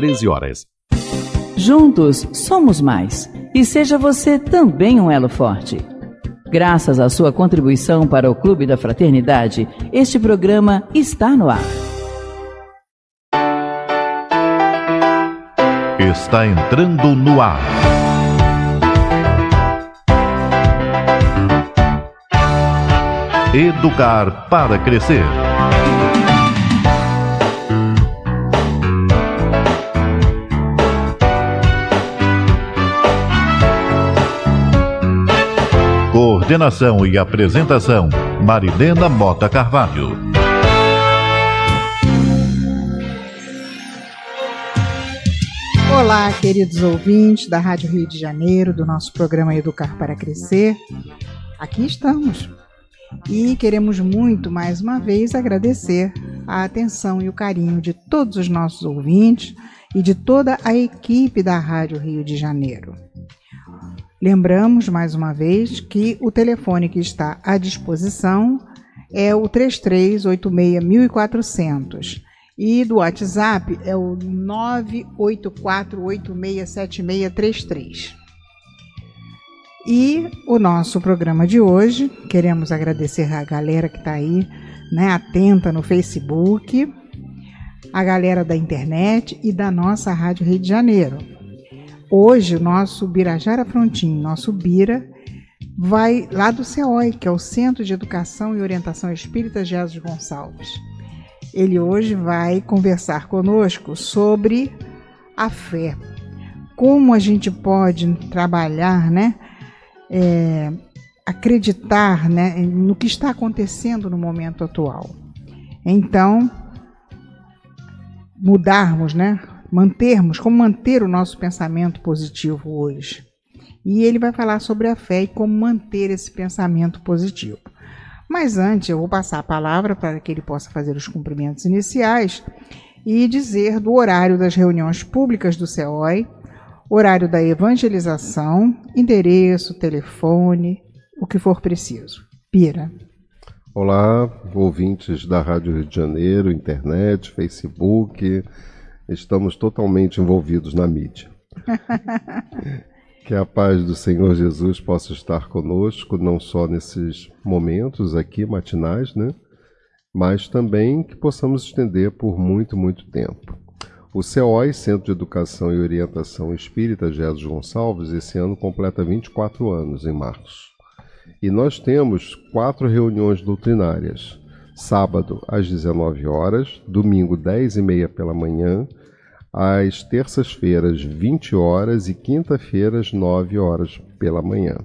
13 horas. Juntos somos mais. E seja você também um elo forte. Graças à sua contribuição para o Clube da Fraternidade, este programa está no ar. Está entrando no ar. Educar para crescer. Coordenação e apresentação: Marilena Mota Carvalho. Olá, queridos ouvintes da Rádio Rio de Janeiro, do nosso programa Educar para Crescer. Aqui estamos e queremos muito, mais uma vez, agradecer a atenção e o carinho de todos os nossos ouvintes e de toda a equipe da Rádio Rio de Janeiro. Lembramos mais uma vez que o telefone que está à disposição é o 3386-1400 e do WhatsApp é o 984867633. E o nosso programa de hoje, queremos agradecer a galera que está aí, né, atenta no Facebook, a galera da internet e da nossa Rádio Rio de Janeiro. Hoje, o nosso Birajara Frontin, nosso Bira, vai lá do CEOI, que é o Centro de Educação e Orientação Espírita Jesus Gonçalves. Ele hoje vai conversar conosco sobre a fé. Como a gente pode trabalhar, né? É, acreditar né, no que está acontecendo no momento atual. Então, mudarmos né, mantermos, como manter o nosso pensamento positivo hoje. E ele vai falar sobre a fé e como manter esse pensamento positivo. Mas antes, eu vou passar a palavra para que ele possa fazer os cumprimentos iniciais e dizer do horário das reuniões públicas do CEOI, horário da evangelização, endereço, telefone, o que for preciso. Pira. Olá, ouvintes da Rádio Rio de Janeiro, internet, Facebook, estamos totalmente envolvidos na mídia. que a paz do Senhor Jesus possa estar conosco, não só nesses momentos aqui matinais, né? mas também que possamos estender por muito, muito tempo. O CEOI, Centro de Educação e Orientação Espírita Jesus Gonçalves, esse ano completa 24 anos, em março. E nós temos quatro reuniões doutrinárias. Sábado, às 19 horas, domingo, 10 e meia pela manhã, às terças-feiras, 20 horas e quinta-feiras, 9 horas pela manhã.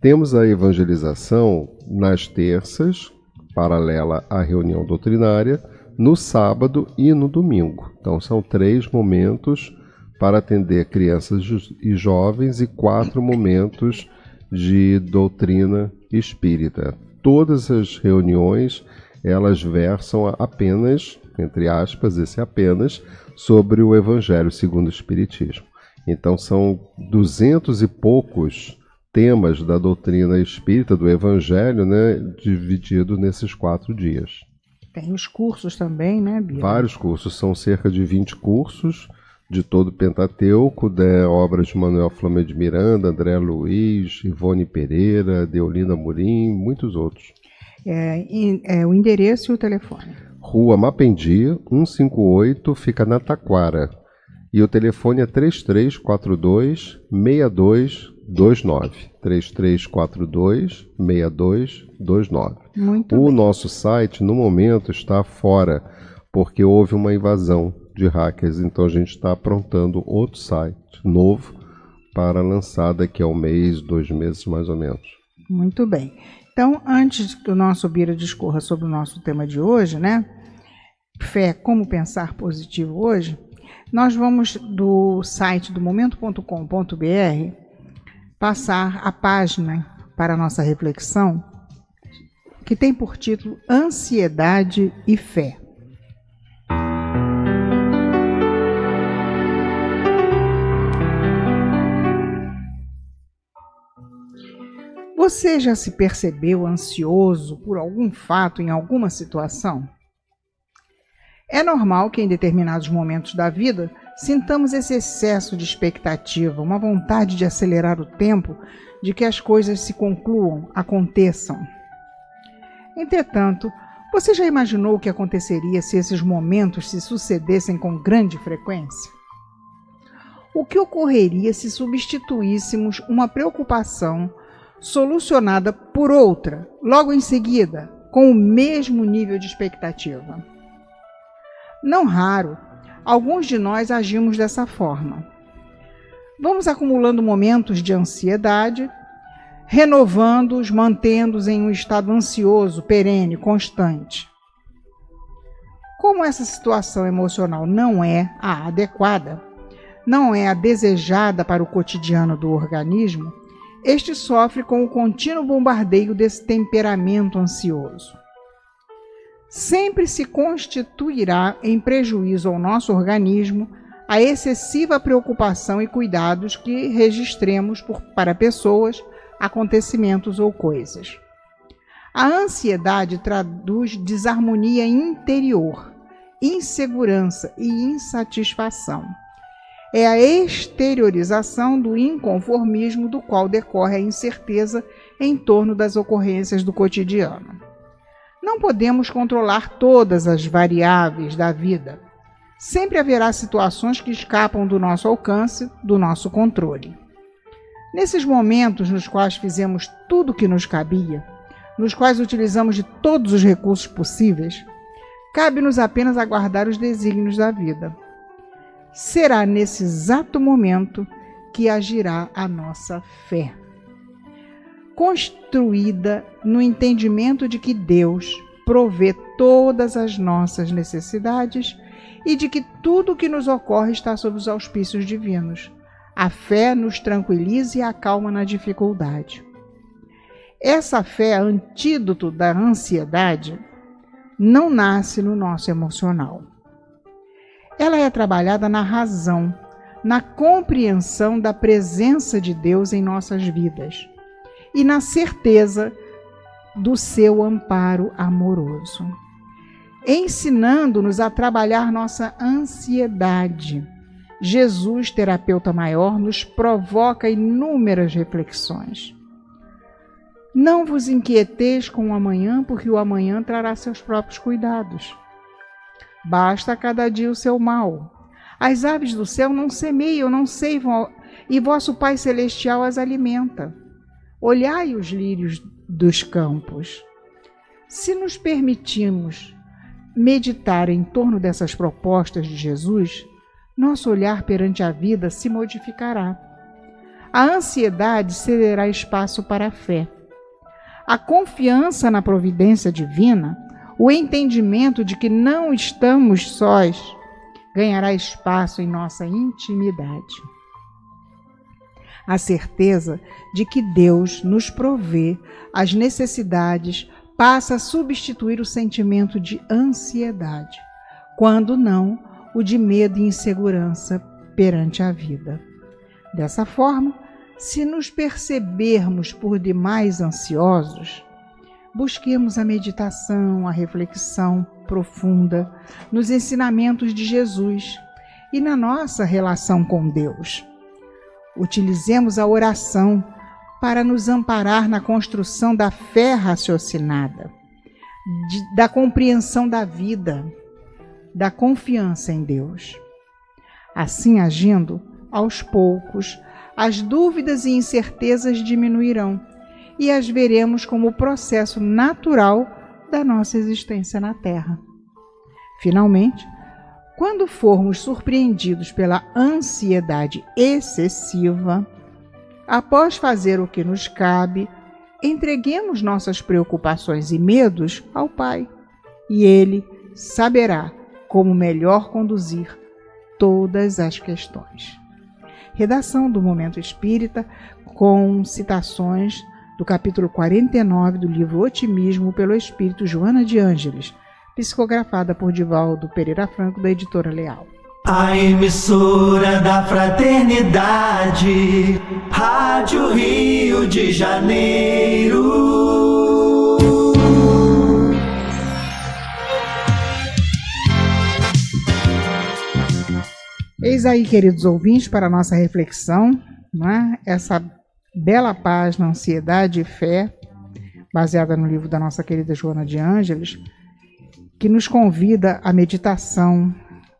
Temos a evangelização nas terças, paralela à reunião doutrinária, no sábado e no domingo. Então são três momentos para atender crianças e jovens e quatro momentos de doutrina espírita. Todas as reuniões elas versam apenas, entre aspas, esse apenas, sobre o Evangelho segundo o Espiritismo. Então são duzentos e poucos temas da doutrina espírita, do Evangelho, né, dividido nesses quatro dias. Tem os cursos também, né, Bia? Vários cursos, são cerca de 20 cursos de todo o Pentateuco, né, obras de Manuel Flamengo de Miranda, André Luiz, Ivone Pereira, Deolinda Murim, muitos outros é, é, o endereço e o telefone. Rua Mapendi, 158, fica na Taquara. E o telefone é 3342 6229. 3342 6229. Muito o bem. nosso site, no momento, está fora, porque houve uma invasão de hackers. Então a gente está aprontando outro site novo para lançar daqui a um mês, dois meses mais ou menos. Muito bem. Então, antes que o nosso Bira discorra sobre o nosso tema de hoje, né? Fé, como pensar positivo hoje, nós vamos do site do momento.com.br passar a página para a nossa reflexão, que tem por título Ansiedade e Fé. Você já se percebeu ansioso por algum fato em alguma situação? É normal que em determinados momentos da vida sintamos esse excesso de expectativa, uma vontade de acelerar o tempo, de que as coisas se concluam, aconteçam. Entretanto, você já imaginou o que aconteceria se esses momentos se sucedessem com grande frequência? O que ocorreria se substituíssemos uma preocupação solucionada por outra, logo em seguida, com o mesmo nível de expectativa. Não raro, alguns de nós agimos dessa forma. Vamos acumulando momentos de ansiedade, renovando-os, mantendo-os em um estado ansioso, perene, constante. Como essa situação emocional não é a adequada, não é a desejada para o cotidiano do organismo, este sofre com o contínuo bombardeio desse temperamento ansioso. Sempre se constituirá em prejuízo ao nosso organismo a excessiva preocupação e cuidados que registremos por, para pessoas, acontecimentos ou coisas. A ansiedade traduz desarmonia interior, insegurança e insatisfação é a exteriorização do inconformismo do qual decorre a incerteza em torno das ocorrências do cotidiano. Não podemos controlar todas as variáveis da vida. Sempre haverá situações que escapam do nosso alcance, do nosso controle. Nesses momentos nos quais fizemos tudo o que nos cabia, nos quais utilizamos de todos os recursos possíveis, cabe-nos apenas aguardar os desígnios da vida será nesse exato momento que agirá a nossa fé. Construída no entendimento de que Deus provê todas as nossas necessidades e de que tudo o que nos ocorre está sob os auspícios divinos. A fé nos tranquiliza e acalma na dificuldade. Essa fé, é antídoto da ansiedade, não nasce no nosso emocional ela é trabalhada na razão, na compreensão da presença de Deus em nossas vidas e na certeza do seu amparo amoroso, ensinando-nos a trabalhar nossa ansiedade. Jesus, terapeuta maior, nos provoca inúmeras reflexões. Não vos inquieteis com o amanhã, porque o amanhã trará seus próprios cuidados. Basta cada dia o seu mal. As aves do céu não semeiam, não ceivam, e vosso Pai Celestial as alimenta. Olhai os lírios dos campos. Se nos permitirmos meditar em torno dessas propostas de Jesus, nosso olhar perante a vida se modificará. A ansiedade cederá espaço para a fé. A confiança na providência divina o entendimento de que não estamos sós ganhará espaço em nossa intimidade. A certeza de que Deus nos provê as necessidades passa a substituir o sentimento de ansiedade, quando não o de medo e insegurança perante a vida. Dessa forma, se nos percebermos por demais ansiosos, busquemos a meditação, a reflexão profunda nos ensinamentos de Jesus e na nossa relação com Deus. Utilizemos a oração para nos amparar na construção da fé raciocinada, de, da compreensão da vida, da confiança em Deus. Assim agindo, aos poucos, as dúvidas e incertezas diminuirão e as veremos como o processo natural da nossa existência na Terra. Finalmente, quando formos surpreendidos pela ansiedade excessiva, após fazer o que nos cabe, entreguemos nossas preocupações e medos ao Pai, e Ele saberá como melhor conduzir todas as questões. Redação do Momento Espírita com citações do capítulo 49 do livro Otimismo pelo Espírito Joana de Ângeles, psicografada por Divaldo Pereira Franco, da editora Leal. A emissora da fraternidade, Rádio Rio de Janeiro. Eis aí, queridos ouvintes, para a nossa reflexão, né? essa Bela Página, Ansiedade e Fé, baseada no livro da nossa querida Joana de Ângeles, que nos convida à meditação,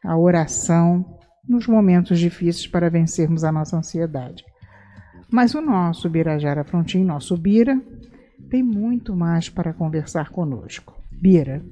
à oração nos momentos difíceis para vencermos a nossa ansiedade. Mas o nosso Birajara Frontin, nosso Bira, tem muito mais para conversar conosco. Bira,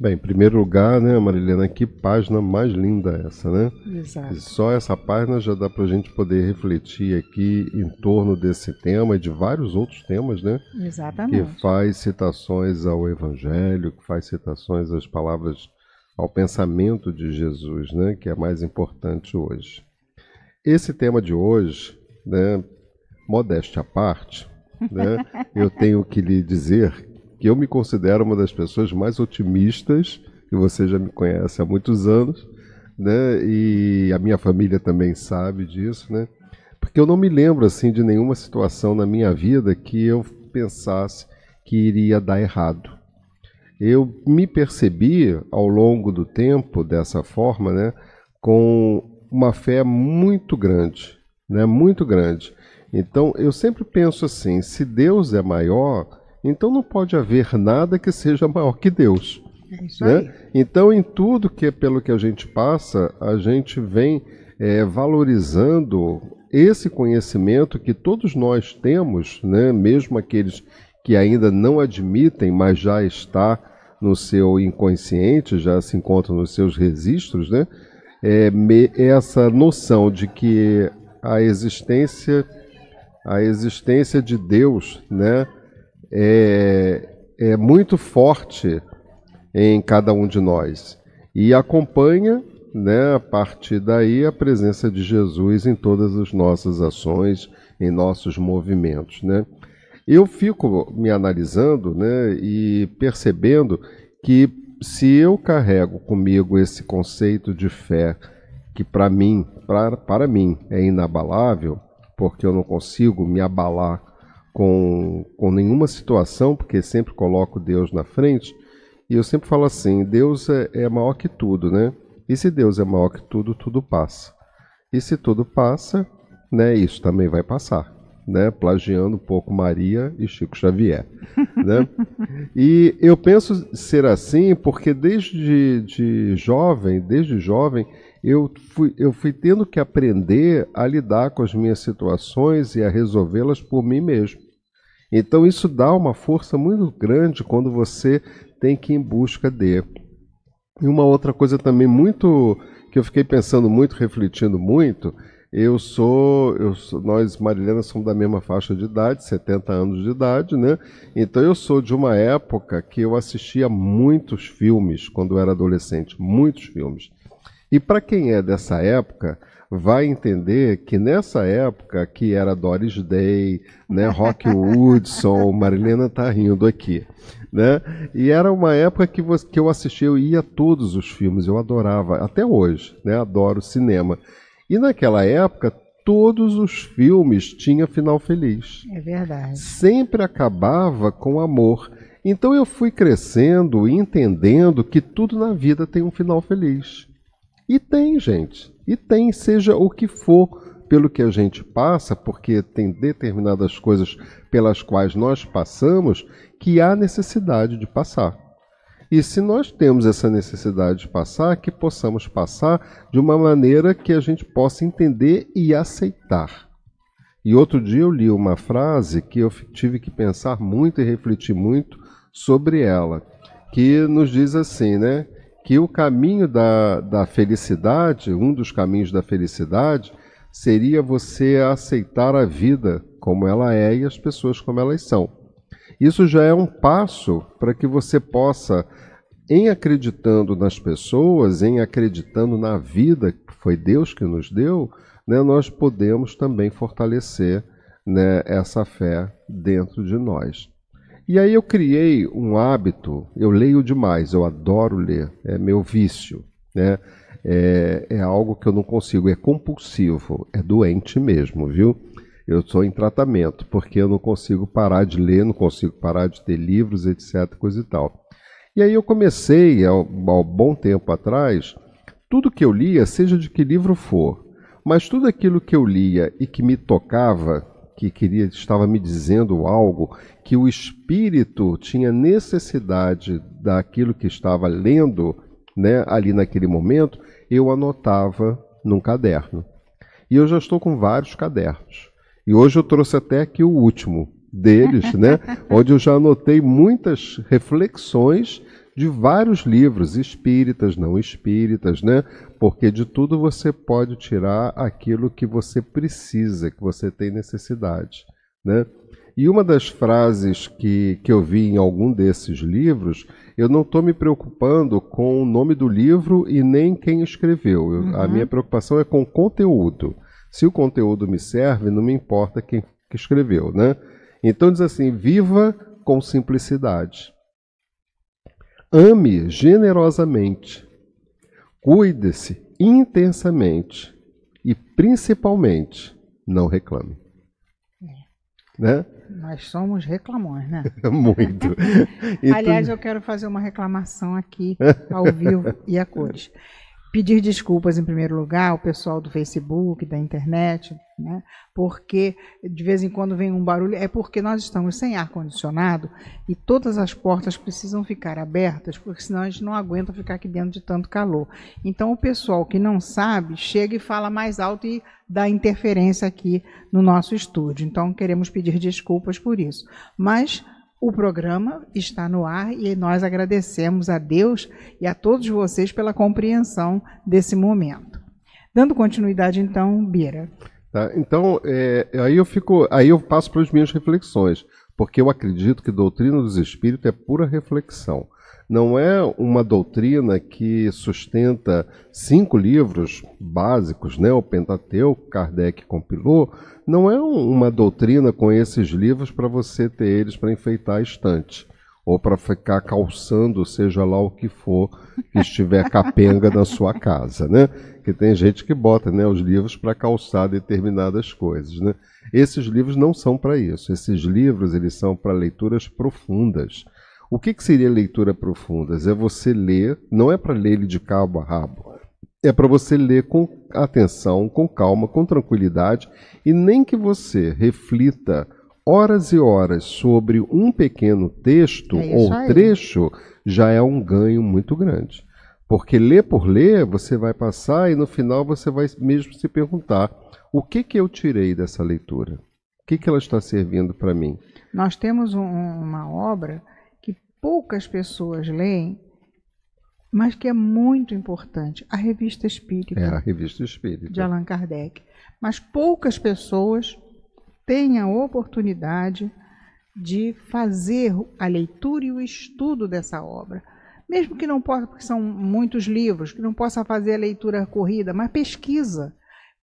Bem, em primeiro lugar, né, Marilena, que página mais linda essa, né? Exato. E só essa página já dá para a gente poder refletir aqui em torno desse tema e de vários outros temas, né? Exatamente. Que faz citações ao Evangelho, que faz citações às palavras, ao pensamento de Jesus, né? Que é mais importante hoje. Esse tema de hoje, né? Modéstia à parte, né? eu tenho que lhe dizer que eu me considero uma das pessoas mais otimistas, e você já me conhece há muitos anos, né? E a minha família também sabe disso, né? Porque eu não me lembro assim de nenhuma situação na minha vida que eu pensasse que iria dar errado. Eu me percebi ao longo do tempo dessa forma, né, com uma fé muito grande, né, muito grande. Então eu sempre penso assim, se Deus é maior, então não pode haver nada que seja maior que Deus. É né? Então, em tudo que é pelo que a gente passa, a gente vem é, valorizando esse conhecimento que todos nós temos, né? mesmo aqueles que ainda não admitem, mas já está no seu inconsciente, já se encontra nos seus registros, né? É, me, é essa noção de que a existência, a existência de Deus, né? é, é muito forte em cada um de nós e acompanha, né, a partir daí, a presença de Jesus em todas as nossas ações, em nossos movimentos. Né? Eu fico me analisando né, e percebendo que se eu carrego comigo esse conceito de fé, que para mim, para mim é inabalável, porque eu não consigo me abalar com, com nenhuma situação, porque sempre coloco Deus na frente. E eu sempre falo assim: Deus é, é maior que tudo, né? E se Deus é maior que tudo, tudo passa. E se tudo passa, né, isso também vai passar. Né, plagiando um pouco Maria e Chico Xavier. Né? e eu penso ser assim porque desde de jovem, desde jovem, eu fui, eu fui tendo que aprender a lidar com as minhas situações e a resolvê-las por mim mesmo. Então isso dá uma força muito grande quando você tem que ir em busca de. E uma outra coisa também muito que eu fiquei pensando muito, refletindo muito, eu sou, eu sou, nós Marilena somos da mesma faixa de idade, 70 anos de idade, né? Então eu sou de uma época que eu assistia muitos filmes quando eu era adolescente, muitos filmes. E para quem é dessa época, vai entender que nessa época que era Doris Day, né, Rock Woodson, Marilena tá rindo aqui, né? E era uma época que, você, que eu assistia, eu ia a todos os filmes, eu adorava, até hoje, né? Adoro cinema. E naquela época todos os filmes tinha final feliz. É verdade. Sempre acabava com amor. Então eu fui crescendo e entendendo que tudo na vida tem um final feliz. E tem, gente. E tem, seja o que for pelo que a gente passa, porque tem determinadas coisas pelas quais nós passamos que há necessidade de passar. E se nós temos essa necessidade de passar, que possamos passar de uma maneira que a gente possa entender e aceitar. E outro dia eu li uma frase que eu tive que pensar muito e refletir muito sobre ela, que nos diz assim, né? que o caminho da, da felicidade, um dos caminhos da felicidade, seria você aceitar a vida como ela é e as pessoas como elas são. Isso já é um passo para que você possa, em acreditando nas pessoas, em acreditando na vida que foi Deus que nos deu, né, nós podemos também fortalecer né, essa fé dentro de nós. E aí eu criei um hábito, eu leio demais, eu adoro ler, é meu vício, né? É, é algo que eu não consigo, é compulsivo, é doente mesmo, viu? Eu estou em tratamento, porque eu não consigo parar de ler, não consigo parar de ter livros, etc, coisa e tal. E aí eu comecei, há um bom tempo atrás, tudo que eu lia, seja de que livro for, mas tudo aquilo que eu lia e que me tocava, que queria estava me dizendo algo, que o espírito tinha necessidade daquilo que estava lendo, né, ali naquele momento, eu anotava num caderno. E eu já estou com vários cadernos. E hoje eu trouxe até aqui o último deles, né, onde eu já anotei muitas reflexões de vários livros, espíritas, não espíritas, né? Porque de tudo você pode tirar aquilo que você precisa, que você tem necessidade, né? E uma das frases que, que eu vi em algum desses livros, eu não estou me preocupando com o nome do livro e nem quem escreveu. Eu, uhum. A minha preocupação é com o conteúdo. Se o conteúdo me serve, não me importa quem que escreveu, né? Então diz assim: viva com simplicidade. Ame generosamente, cuide-se intensamente e, principalmente, não reclame. É. Né? Nós somos reclamões, né? Muito. Aliás, eu quero fazer uma reclamação aqui, ao vivo e a cores pedir desculpas em primeiro lugar ao pessoal do Facebook, da internet, né? porque de vez em quando vem um barulho, é porque nós estamos sem ar-condicionado e todas as portas precisam ficar abertas, porque senão a gente não aguenta ficar aqui dentro de tanto calor. Então o pessoal que não sabe chega e fala mais alto e dá interferência aqui no nosso estúdio. Então queremos pedir desculpas por isso. Mas o programa está no ar e nós agradecemos a Deus e a todos vocês pela compreensão desse momento. Dando continuidade, então, Bira. Tá, então, é, aí eu fico, aí eu passo para as minhas reflexões, porque eu acredito que doutrina dos espíritos é pura reflexão. Não é uma doutrina que sustenta cinco livros básicos, né? O Pentateuco, Kardec compilou, não é uma doutrina com esses livros para você ter eles para enfeitar a estante ou para ficar calçando, seja lá o que for que estiver capenga na sua casa, né? Que tem gente que bota, né, os livros para calçar determinadas coisas, né? Esses livros não são para isso. Esses livros eles são para leituras profundas. O que, que seria leitura profunda? É você ler, não é para ler ele de cabo a rabo, é para você ler com atenção, com calma, com tranquilidade, e nem que você reflita horas e horas sobre um pequeno texto é ou aí. trecho, já é um ganho muito grande. Porque ler por ler, você vai passar e no final você vai mesmo se perguntar: o que, que eu tirei dessa leitura? O que, que ela está servindo para mim? Nós temos um, uma obra que poucas pessoas leem mas que é muito importante, a Revista Espírita. É, a Revista Espírita. De Allan Kardec. Mas poucas pessoas têm a oportunidade de fazer a leitura e o estudo dessa obra. Mesmo que não possa, porque são muitos livros, que não possa fazer a leitura corrida, mas pesquisa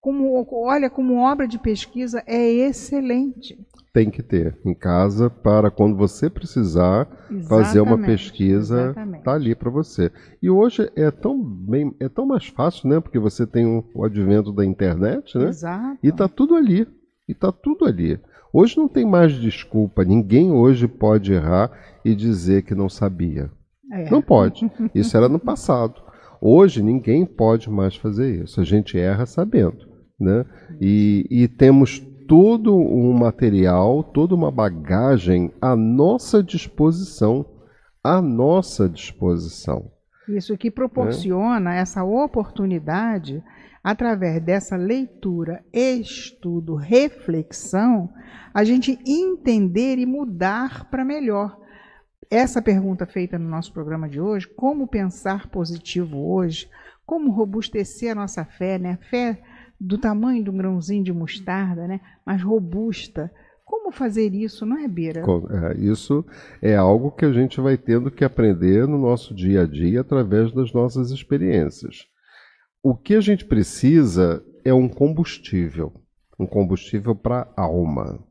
como, olha, como obra de pesquisa é excelente. Tem que ter em casa para quando você precisar exatamente, fazer uma pesquisa, está tá ali para você. E hoje é tão bem, é tão mais fácil, né? Porque você tem o, o advento da internet, né? Exato. E tá tudo ali. E tá tudo ali. Hoje não tem mais desculpa. Ninguém hoje pode errar e dizer que não sabia. É. Não pode. Isso era no passado. Hoje ninguém pode mais fazer isso. A gente erra sabendo né? E, e temos todo um material, toda uma bagagem à nossa disposição, à nossa disposição. Isso que né? proporciona essa oportunidade, através dessa leitura, estudo, reflexão, a gente entender e mudar para melhor. Essa pergunta feita no nosso programa de hoje, como pensar positivo hoje, como robustecer a nossa fé, né? Fé do tamanho de um grãozinho de mostarda, né? Mas robusta. Como fazer isso, não é, Beira? É, isso é algo que a gente vai tendo que aprender no nosso dia a dia através das nossas experiências. O que a gente precisa é um combustível, um combustível para a alma.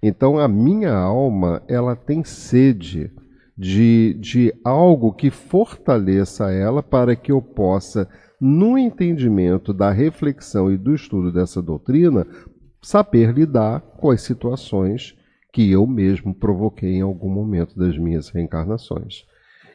Então a minha alma, ela tem sede de, de algo que fortaleça ela para que eu possa no entendimento da reflexão e do estudo dessa doutrina, saber lidar com as situações que eu mesmo provoquei em algum momento das minhas reencarnações.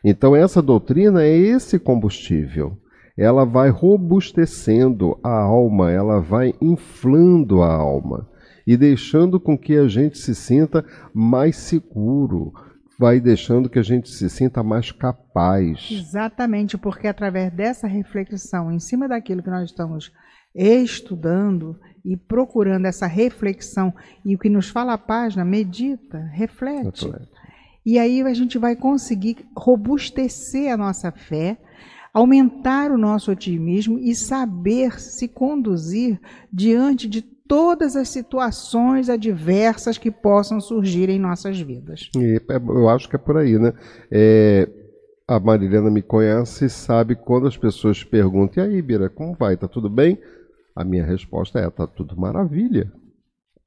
Então, essa doutrina é esse combustível. Ela vai robustecendo a alma, ela vai inflando a alma e deixando com que a gente se sinta mais seguro, vai deixando que a gente se sinta mais capaz. Exatamente, porque através dessa reflexão em cima daquilo que nós estamos estudando e procurando essa reflexão e o que nos fala a página, medita, reflete. E aí a gente vai conseguir robustecer a nossa fé, aumentar o nosso otimismo e saber se conduzir diante de todas as situações adversas que possam surgir em nossas vidas. E é, eu acho que é por aí, né? É, a Marilena me conhece e sabe quando as pessoas perguntam: e aí, Bira, como vai? Tá tudo bem? A minha resposta é: tá tudo maravilha.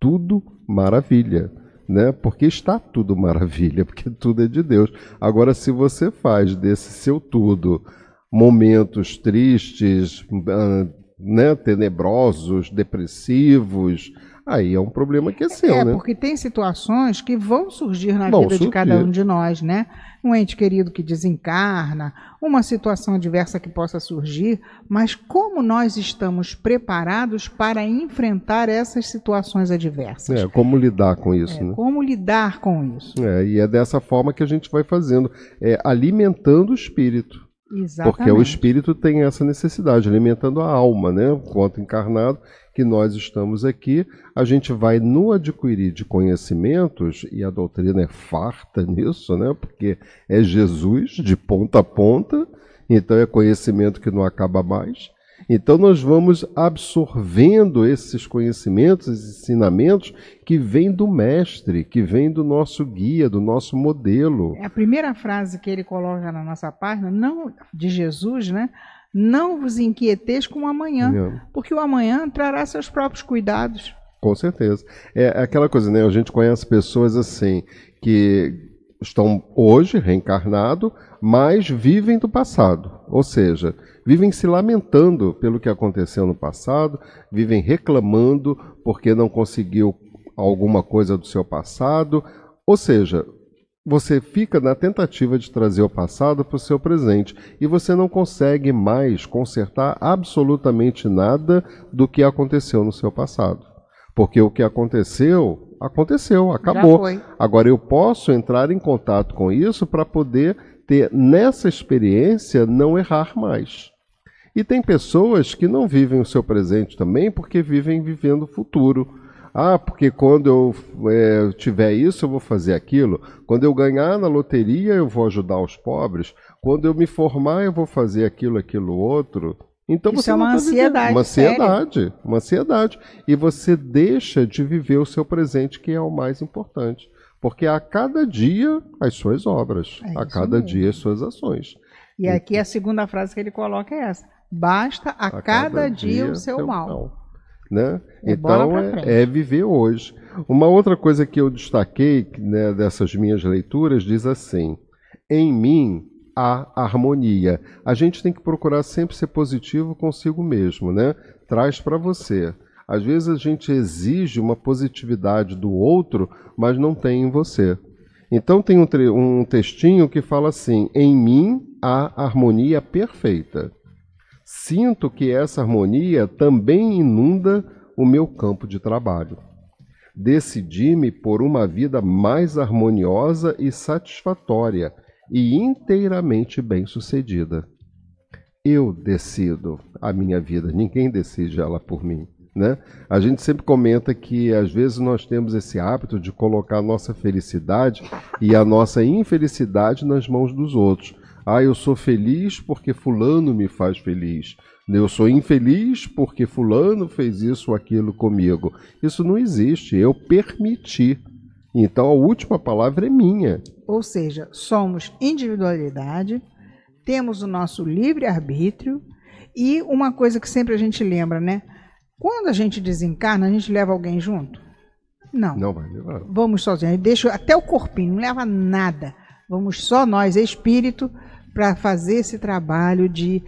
Tudo maravilha. Né? Porque está tudo maravilha, porque tudo é de Deus. Agora, se você faz desse seu tudo momentos tristes, né, tenebrosos, depressivos, aí é um problema que é seu, é, né? porque tem situações que vão surgir na vão vida surgir. de cada um de nós, né? Um ente querido que desencarna, uma situação adversa que possa surgir, mas como nós estamos preparados para enfrentar essas situações adversas? É, como lidar com isso, é, né? Como lidar com isso. É, e é dessa forma que a gente vai fazendo, é, alimentando o espírito. Exatamente. Porque o espírito tem essa necessidade, alimentando a alma, né? Quanto encarnado que nós estamos aqui, a gente vai no adquirir de conhecimentos, e a doutrina é farta nisso, né? Porque é Jesus de ponta a ponta, então é conhecimento que não acaba mais. Então, nós vamos absorvendo esses conhecimentos, esses ensinamentos que vêm do mestre, que vêm do nosso guia, do nosso modelo. É a primeira frase que ele coloca na nossa página, não de Jesus, né? Não vos inquieteis com o amanhã, porque o amanhã trará seus próprios cuidados. Com certeza. É aquela coisa, né? A gente conhece pessoas assim que estão hoje reencarnado, mas vivem do passado. Ou seja, vivem se lamentando pelo que aconteceu no passado, vivem reclamando porque não conseguiu alguma coisa do seu passado. Ou seja, você fica na tentativa de trazer o passado para o seu presente e você não consegue mais consertar absolutamente nada do que aconteceu no seu passado. Porque o que aconteceu, aconteceu, acabou. Agora eu posso entrar em contato com isso para poder ter nessa experiência não errar mais. E tem pessoas que não vivem o seu presente também porque vivem vivendo o futuro. Ah, porque quando eu é, tiver isso, eu vou fazer aquilo. Quando eu ganhar na loteria, eu vou ajudar os pobres. Quando eu me formar, eu vou fazer aquilo, aquilo, outro. Então isso você é uma tá ansiedade. Uma ansiedade. Sério? Uma ansiedade. E você deixa de viver o seu presente, que é o mais importante. Porque a cada dia as suas obras, é a cada mesmo. dia as suas ações. E aqui então a segunda frase que ele coloca é essa: Basta a, a cada, cada dia, dia, o seu, seu mal. mal. Né? É, então é, é, viver hoje. Uma outra coisa que eu destaquei né, dessas minhas leituras diz assim: em mim há harmonia. A gente tem que procurar sempre ser positivo consigo mesmo, né? Traz para você. Às vezes a gente exige uma positividade do outro, mas não tem em você. Então tem um, um textinho que fala assim: em mim há harmonia perfeita sinto que essa harmonia também inunda o meu campo de trabalho. Decidi-me por uma vida mais harmoniosa e satisfatória e inteiramente bem-sucedida. Eu decido a minha vida, ninguém decide ela por mim. Né? A gente sempre comenta que às vezes nós temos esse hábito de colocar a nossa felicidade e a nossa infelicidade nas mãos dos outros. Ah, eu sou feliz porque Fulano me faz feliz. Eu sou infeliz porque Fulano fez isso ou aquilo comigo. Isso não existe. Eu permiti. Então a última palavra é minha. Ou seja, somos individualidade, temos o nosso livre-arbítrio e uma coisa que sempre a gente lembra, né? Quando a gente desencarna, a gente leva alguém junto? Não. Não vai levar. Vamos sozinhos. Deixa até o corpinho, não leva nada. Vamos só nós, espírito, para fazer esse trabalho de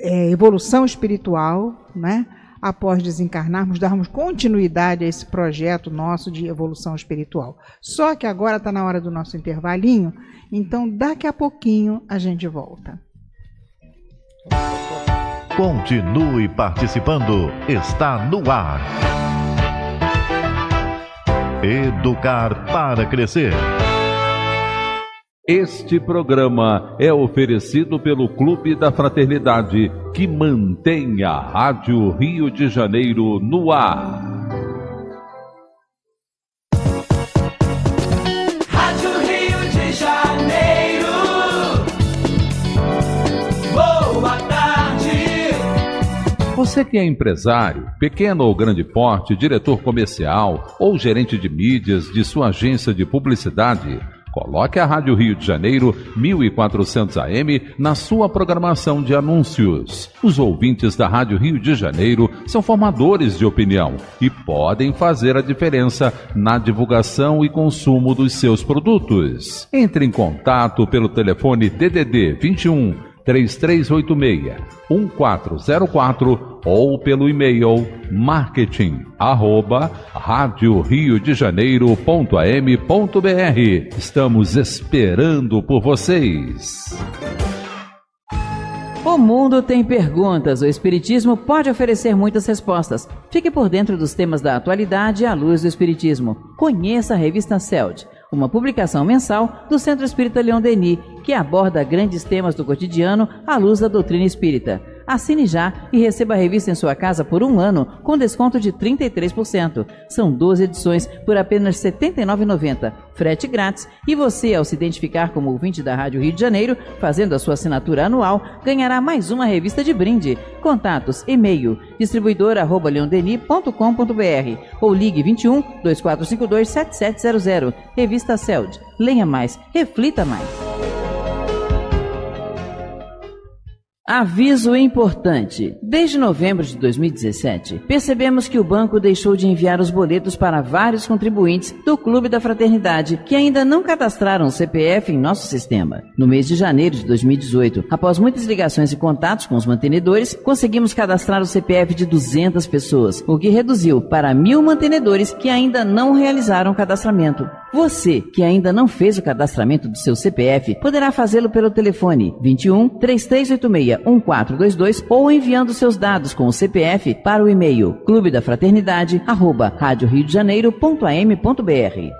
é, evolução espiritual, né? após desencarnarmos, darmos continuidade a esse projeto nosso de evolução espiritual. Só que agora está na hora do nosso intervalinho, então daqui a pouquinho a gente volta. Continue participando, está no ar. Educar para crescer. Este programa é oferecido pelo Clube da Fraternidade, que mantém a Rádio Rio de Janeiro no ar. Rádio Rio de Janeiro. Boa tarde. Você que é empresário, pequeno ou grande porte, diretor comercial ou gerente de mídias de sua agência de publicidade, Coloque a Rádio Rio de Janeiro 1400 AM na sua programação de anúncios. Os ouvintes da Rádio Rio de Janeiro são formadores de opinião e podem fazer a diferença na divulgação e consumo dos seus produtos. Entre em contato pelo telefone DDD 21 3386-1404 ou pelo e-mail marketing arroba rádio Rio de Janeiro.am.br. Estamos esperando por vocês. O mundo tem perguntas. O Espiritismo pode oferecer muitas respostas. Fique por dentro dos temas da atualidade à luz do Espiritismo. Conheça a revista CELD uma publicação mensal do Centro Espírita Leão Denis, que aborda grandes temas do cotidiano à luz da doutrina espírita. Assine já e receba a revista em sua casa por um ano com desconto de 33%. São 12 edições por apenas R$ 79,90. Frete grátis e você, ao se identificar como ouvinte da Rádio Rio de Janeiro, fazendo a sua assinatura anual, ganhará mais uma revista de brinde. Contatos, e-mail, distribuidor.leondeni.com.br ou ligue 21 2452 7700. Revista CELD. Lenha mais, reflita mais. Aviso importante: desde novembro de 2017, percebemos que o banco deixou de enviar os boletos para vários contribuintes do Clube da Fraternidade que ainda não cadastraram CPF em nosso sistema. No mês de janeiro de 2018, após muitas ligações e contatos com os mantenedores, conseguimos cadastrar o CPF de 200 pessoas, o que reduziu para mil mantenedores que ainda não realizaram cadastramento. Você que ainda não fez o cadastramento do seu CPF poderá fazê-lo pelo telefone 21 3386 1422 ou enviando seus dados com o CPF para o e-mail clube da fraternidade janeiroambr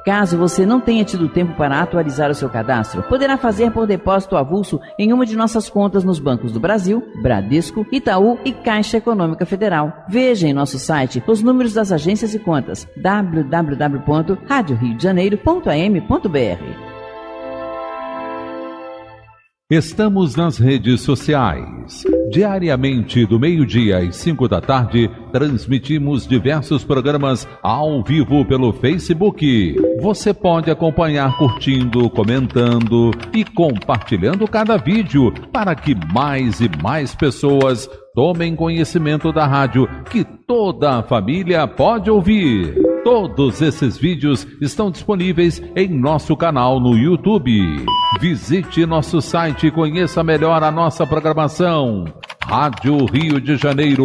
Caso você não tenha tido tempo para atualizar o seu cadastro, poderá fazer por depósito avulso em uma de nossas contas nos bancos do Brasil, Bradesco, Itaú e Caixa Econômica Federal. Veja em nosso site os números das agências e contas www.radioriodejaneiro www.radiofobia.am.br. Estamos nas redes sociais. Diariamente, do meio-dia às 5 da tarde, transmitimos diversos programas ao vivo pelo Facebook. Você pode acompanhar curtindo, comentando e compartilhando cada vídeo para que mais e mais pessoas Tomem conhecimento da rádio que toda a família pode ouvir. Todos esses vídeos estão disponíveis em nosso canal no YouTube. Visite nosso site e conheça melhor a nossa programação. Rádio Rio de Janeiro.am.br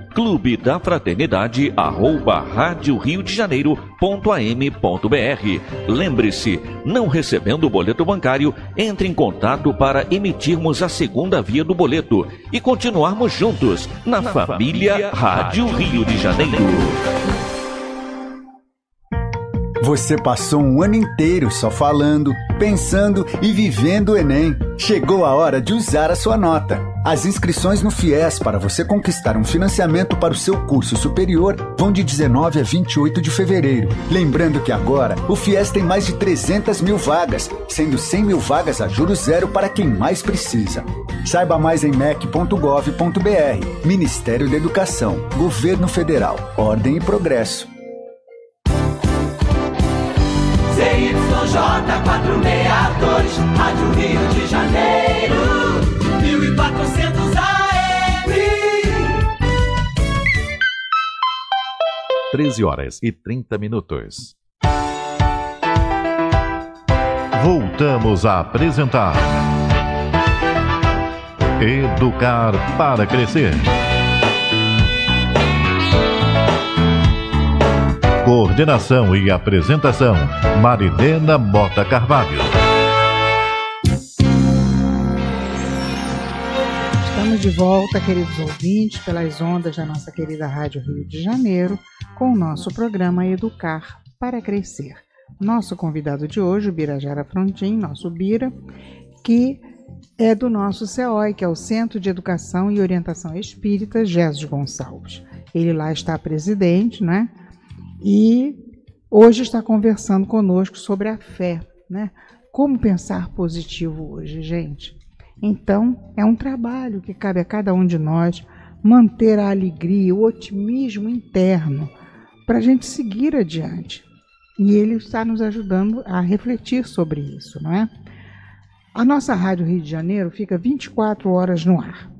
clube da fraternidade arroba rádio rio de janeiro ponto am ponto br. Lembre-se, não recebendo o boleto bancário, entre em contato para emitirmos a segunda via do boleto e continuarmos juntos na, na família, família Rádio Rio de Janeiro. Você passou um ano inteiro só falando, pensando e vivendo o Enem. Chegou a hora de usar a sua nota. As inscrições no FIES para você conquistar um financiamento para o seu curso superior vão de 19 a 28 de fevereiro. Lembrando que agora o FIES tem mais de 300 mil vagas, sendo 100 mil vagas a juros zero para quem mais precisa. Saiba mais em mec.gov.br. Ministério da Educação, Governo Federal, Ordem e Progresso. 462, Rádio Rio de Janeiro. 1400 AM. 13 horas e 30 minutos. Voltamos a apresentar Educar para Crescer. Coordenação e apresentação: Marilena Mota Carvalho. Estamos de volta, queridos ouvintes, pelas ondas da nossa querida Rádio Rio de Janeiro, com o nosso programa Educar para Crescer. Nosso convidado de hoje, o Birajara Frontin, nosso Bira, que é do nosso COI, que é o Centro de Educação e Orientação Espírita Jesus Gonçalves. Ele lá está presidente, né? E hoje está conversando conosco sobre a fé, né? Como pensar positivo hoje, gente? Então, é um trabalho que cabe a cada um de nós manter a alegria, o otimismo interno, para a gente seguir adiante. E ele está nos ajudando a refletir sobre isso, não é? A nossa Rádio Rio de Janeiro fica 24 horas no ar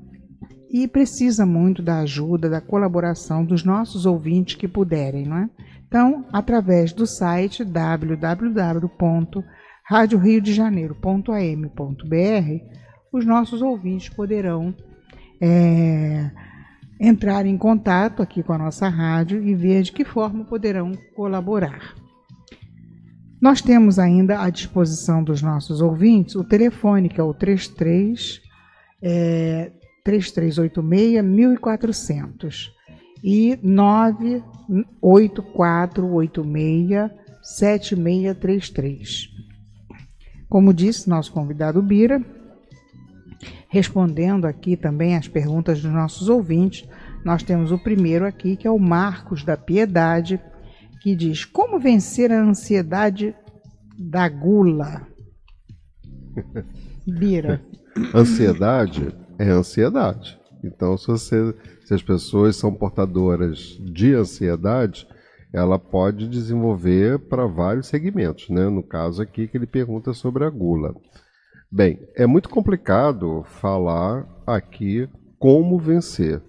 e precisa muito da ajuda, da colaboração dos nossos ouvintes que puderem, não é? Então, através do site www.radioriodejaneiro.am.br, os nossos ouvintes poderão é, entrar em contato aqui com a nossa rádio e ver de que forma poderão colaborar. Nós temos ainda à disposição dos nossos ouvintes o telefone que é o 33 é, 3386 1400 e 98486 7633. Como disse nosso convidado Bira, respondendo aqui também as perguntas dos nossos ouvintes. Nós temos o primeiro aqui, que é o Marcos da Piedade, que diz: Como vencer a ansiedade da gula? Bira. ansiedade é ansiedade. Então, se, você, se as pessoas são portadoras de ansiedade, ela pode desenvolver para vários segmentos, né? No caso aqui que ele pergunta sobre a gula. Bem, é muito complicado falar aqui como vencer.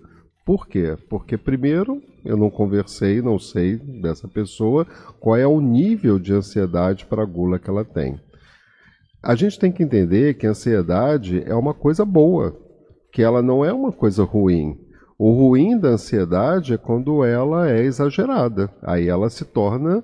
Por quê? Porque, primeiro, eu não conversei, não sei dessa pessoa qual é o nível de ansiedade para gula que ela tem. A gente tem que entender que a ansiedade é uma coisa boa, que ela não é uma coisa ruim. O ruim da ansiedade é quando ela é exagerada, aí ela se torna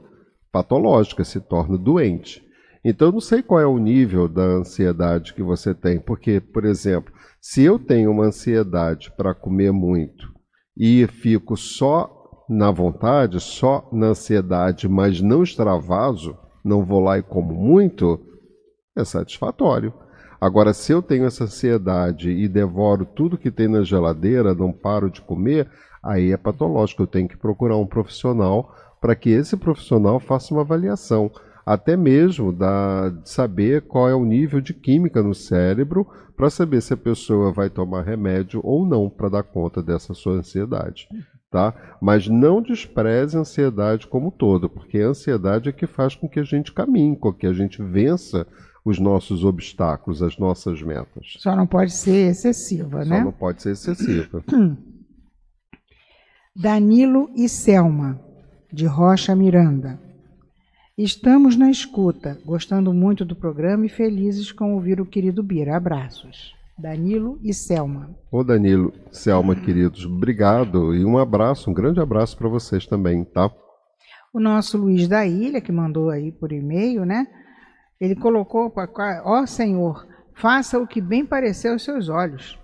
patológica, se torna doente. Então, eu não sei qual é o nível da ansiedade que você tem, porque, por exemplo, se eu tenho uma ansiedade para comer muito e fico só na vontade, só na ansiedade, mas não extravaso, não vou lá e como muito, é satisfatório. Agora, se eu tenho essa ansiedade e devoro tudo que tem na geladeira, não paro de comer, aí é patológico. Eu tenho que procurar um profissional para que esse profissional faça uma avaliação até mesmo da, de saber qual é o nível de química no cérebro para saber se a pessoa vai tomar remédio ou não para dar conta dessa sua ansiedade. Tá? Mas não despreze a ansiedade como todo, porque a ansiedade é que faz com que a gente caminhe, com que a gente vença os nossos obstáculos, as nossas metas. Só não pode ser excessiva, Só né? Só não pode ser excessiva. Danilo e Selma, de Rocha Miranda. Estamos na escuta, gostando muito do programa e felizes com ouvir o querido Bira. Abraços. Danilo e Selma. Ô Danilo, Selma, queridos, obrigado e um abraço, um grande abraço para vocês também, tá? O nosso Luiz da Ilha, que mandou aí por e-mail, né? Ele colocou, ó oh, Senhor, faça o que bem parecer aos seus olhos.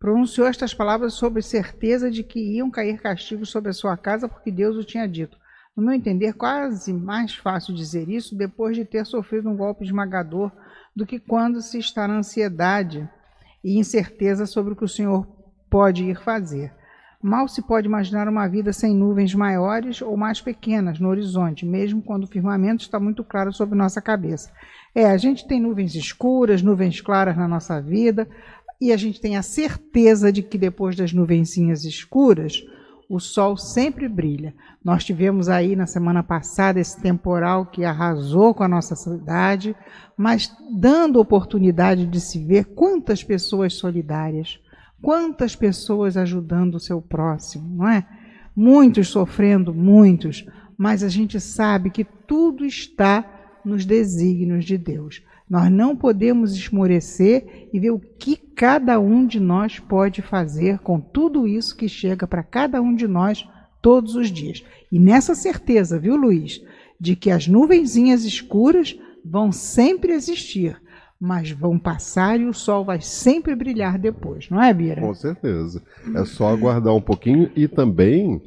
Pronunciou estas palavras sobre certeza de que iam cair castigos sobre a sua casa, porque Deus o tinha dito. No meu entender, é quase mais fácil dizer isso depois de ter sofrido um golpe esmagador do que quando se está na ansiedade e incerteza sobre o que o Senhor pode ir fazer. Mal se pode imaginar uma vida sem nuvens maiores ou mais pequenas no horizonte, mesmo quando o firmamento está muito claro sobre nossa cabeça. É, a gente tem nuvens escuras, nuvens claras na nossa vida, e a gente tem a certeza de que depois das nuvencinhas escuras, o sol sempre brilha. Nós tivemos aí na semana passada esse temporal que arrasou com a nossa cidade, mas dando oportunidade de se ver quantas pessoas solidárias, quantas pessoas ajudando o seu próximo, não é? Muitos sofrendo, muitos, mas a gente sabe que tudo está nos desígnios de Deus. Nós não podemos esmorecer e ver o que cada um de nós pode fazer com tudo isso que chega para cada um de nós todos os dias. E nessa certeza, viu, Luiz, de que as nuvenzinhas escuras vão sempre existir, mas vão passar e o sol vai sempre brilhar depois, não é, Bira? Com certeza. É só aguardar um pouquinho e também,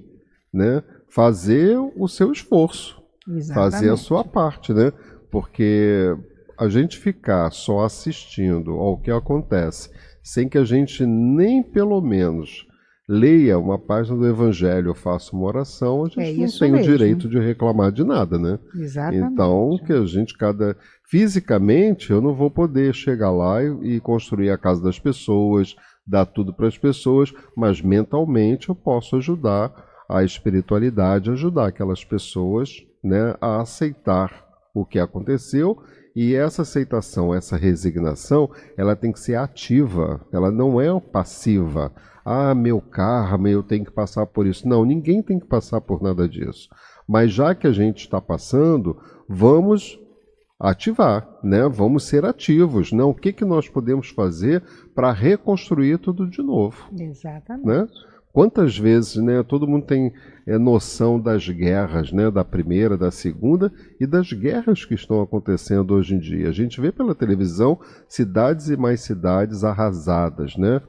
né, fazer o seu esforço, Exatamente. fazer a sua parte, né? Porque a gente ficar só assistindo ao que acontece, sem que a gente nem pelo menos leia uma página do Evangelho ou faça uma oração, a gente é não tem mesmo. o direito de reclamar de nada, né? Então, Exatamente. Então, que a gente cada fisicamente eu não vou poder chegar lá e, e construir a casa das pessoas, dar tudo para as pessoas, mas mentalmente eu posso ajudar a espiritualidade, ajudar aquelas pessoas, né, a aceitar o que aconteceu e essa aceitação, essa resignação, ela tem que ser ativa, ela não é passiva. Ah, meu karma, eu tenho que passar por isso. Não, ninguém tem que passar por nada disso. Mas já que a gente está passando, vamos ativar, né? Vamos ser ativos, não? Né? O que, que nós podemos fazer para reconstruir tudo de novo? Exatamente. Né? Quantas vezes, né? Todo mundo tem é, noção das guerras, né? Da primeira, da segunda e das guerras que estão acontecendo hoje em dia. A gente vê pela televisão cidades e mais cidades arrasadas, né?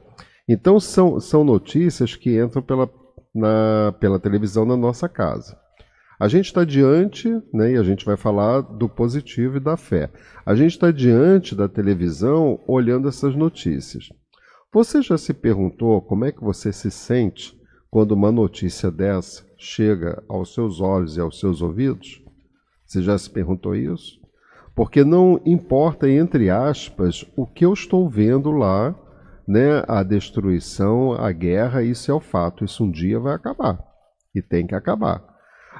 Então são, são notícias que entram pela, na, pela televisão na nossa casa. A gente está diante, né, e a gente vai falar do positivo e da fé. A gente está diante da televisão olhando essas notícias. Você já se perguntou como é que você se sente quando uma notícia dessa chega aos seus olhos e aos seus ouvidos? Você já se perguntou isso? Porque não importa, entre aspas, o que eu estou vendo lá, né? A destruição, a guerra, isso é o fato. Isso um dia vai acabar. E tem que acabar.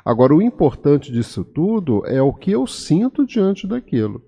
Agora, o importante disso tudo é o que eu sinto diante daquilo.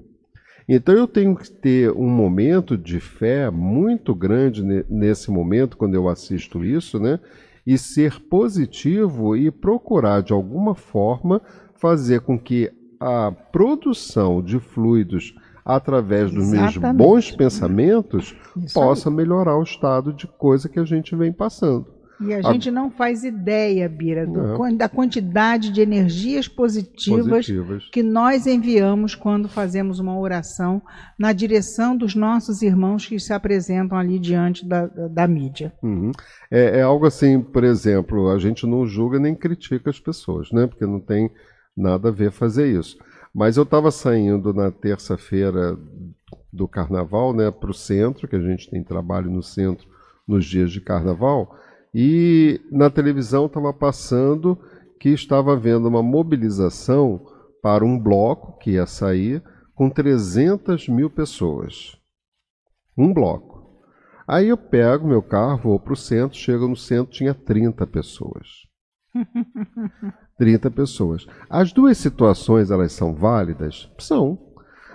Então eu tenho que ter um momento de fé muito grande nesse momento, quando eu assisto isso, né? E ser positivo e procurar de alguma forma fazer com que a produção de fluidos através dos Exatamente. meus bons pensamentos Isso possa aí. melhorar o estado de coisa que a gente vem passando. E a ah, gente não faz ideia, Bira, do, da quantidade de energias positivas, positivas, que nós enviamos quando fazemos uma oração na direção dos nossos irmãos que se apresentam ali diante da, da, da mídia. Uhum. É, é, algo assim, por exemplo, a gente não julga nem critica as pessoas, né? Porque não tem nada a ver fazer isso. Mas eu estava saindo na terça-feira do carnaval, né, para o centro, que a gente tem trabalho no centro nos dias de carnaval. E na televisão estava passando que estava havendo uma mobilização para um bloco que ia sair com 300 mil pessoas. Um bloco. Aí eu pego meu carro, vou para o centro, chego no centro, tinha 30 pessoas. 30 pessoas. As duas situações, elas são válidas? São.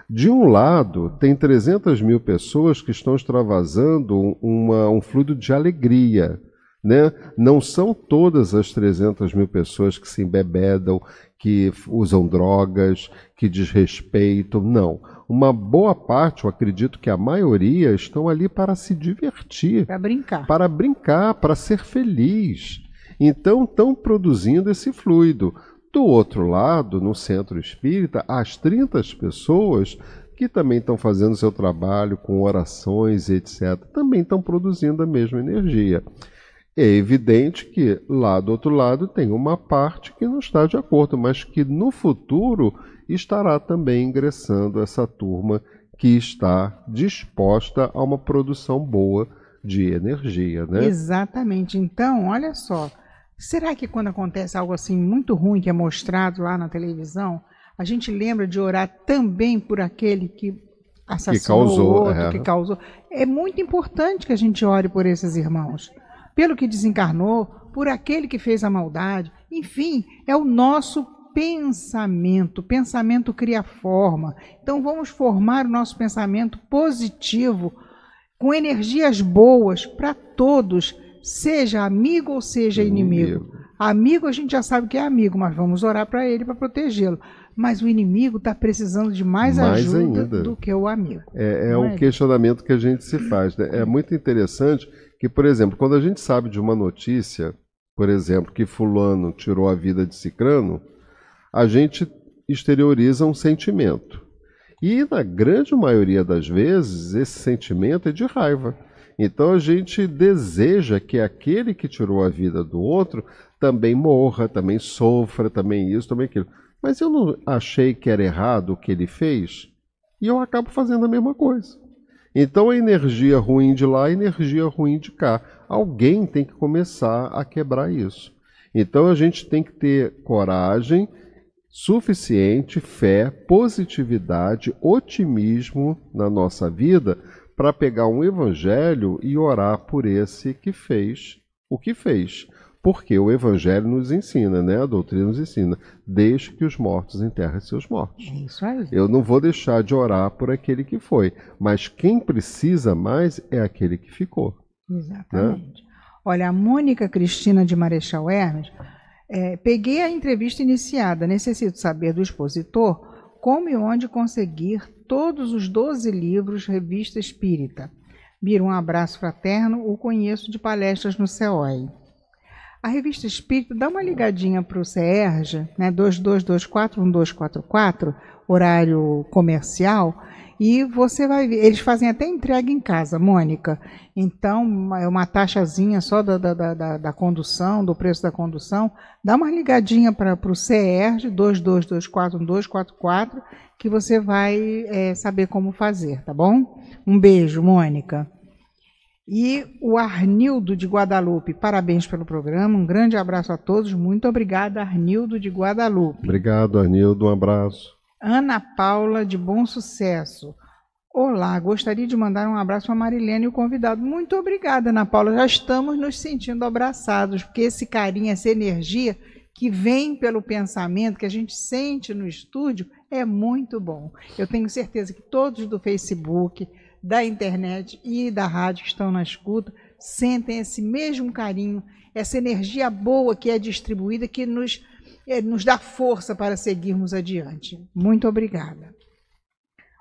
De um lado, tem 300 mil pessoas que estão extravasando uma, um fluido de alegria, né? Não são todas as 300 mil pessoas que se embebedam, que usam drogas, que desrespeitam, não. Uma boa parte, eu acredito que a maioria, estão ali para se divertir. Para brincar. Para brincar, para ser feliz. Então estão produzindo esse fluido. Do outro lado, no centro espírita, as 30 pessoas que também estão fazendo seu trabalho com orações, etc., também estão produzindo a mesma energia é evidente que lá do outro lado tem uma parte que não está de acordo, mas que no futuro estará também ingressando essa turma que está disposta a uma produção boa de energia, né? Exatamente. Então, olha só, será que quando acontece algo assim muito ruim que é mostrado lá na televisão, a gente lembra de orar também por aquele que assassinou que causou, outro, é. que causou? É muito importante que a gente ore por esses irmãos pelo que desencarnou, por aquele que fez a maldade. Enfim, é o nosso pensamento. Pensamento cria forma. Então vamos formar o nosso pensamento positivo, com energias boas para todos, seja amigo ou seja inimigo. Amigo a gente já sabe que é amigo, mas vamos orar para ele para protegê-lo. Mas o inimigo está precisando de mais, mais ajuda ainda. do que o amigo. É, é um é? questionamento que a gente se faz. Né? É muito interessante que, por exemplo, quando a gente sabe de uma notícia, por exemplo, que fulano tirou a vida de Cicrano, a gente exterioriza um sentimento. E na grande maioria das vezes, esse sentimento é de raiva. Então a gente deseja que aquele que tirou a vida do outro também morra, também sofra, também isso, também aquilo. Mas eu não achei que era errado o que ele fez e eu acabo fazendo a mesma coisa. Então a energia ruim de lá, a energia ruim de cá. Alguém tem que começar a quebrar isso. Então a gente tem que ter coragem suficiente, fé, positividade, otimismo na nossa vida para pegar um evangelho e orar por esse que fez o que fez. Porque o Evangelho nos ensina, né? A doutrina nos ensina. Deixe que os mortos enterrem seus mortos. É isso aí. Eu não vou deixar de orar por aquele que foi. Mas quem precisa mais é aquele que ficou. Né? Exatamente. Né? Olha, a Mônica Cristina de Marechal Hermes. É, peguei a entrevista iniciada. Necessito saber do expositor como e onde conseguir todos os 12 livros Revista Espírita. Bira, um abraço fraterno, o conheço de palestras no CEOI. A revista Espírito dá uma ligadinha para o CERJ, né, 22241244, horário comercial, e você vai ver. Eles fazem até entrega em casa, Mônica. Então, é uma taxazinha só da, da, da, da condução, do preço da condução. Dá uma ligadinha para o CERJ, 22241244, que você vai é, saber como fazer, tá bom? Um beijo, Mônica. E o Arnildo de Guadalupe, parabéns pelo programa. Um grande abraço a todos. Muito obrigada, Arnildo de Guadalupe. Obrigado, Arnildo. Um abraço. Ana Paula de Bom Sucesso. Olá, gostaria de mandar um abraço para Marilene e o convidado. Muito obrigada, Ana Paula. Já estamos nos sentindo abraçados, porque esse carinho, essa energia que vem pelo pensamento, que a gente sente no estúdio, é muito bom. Eu tenho certeza que todos do Facebook, da internet e da rádio que estão na escuta sentem esse mesmo carinho, essa energia boa que é distribuída, que nos, é, nos dá força para seguirmos adiante. Muito obrigada.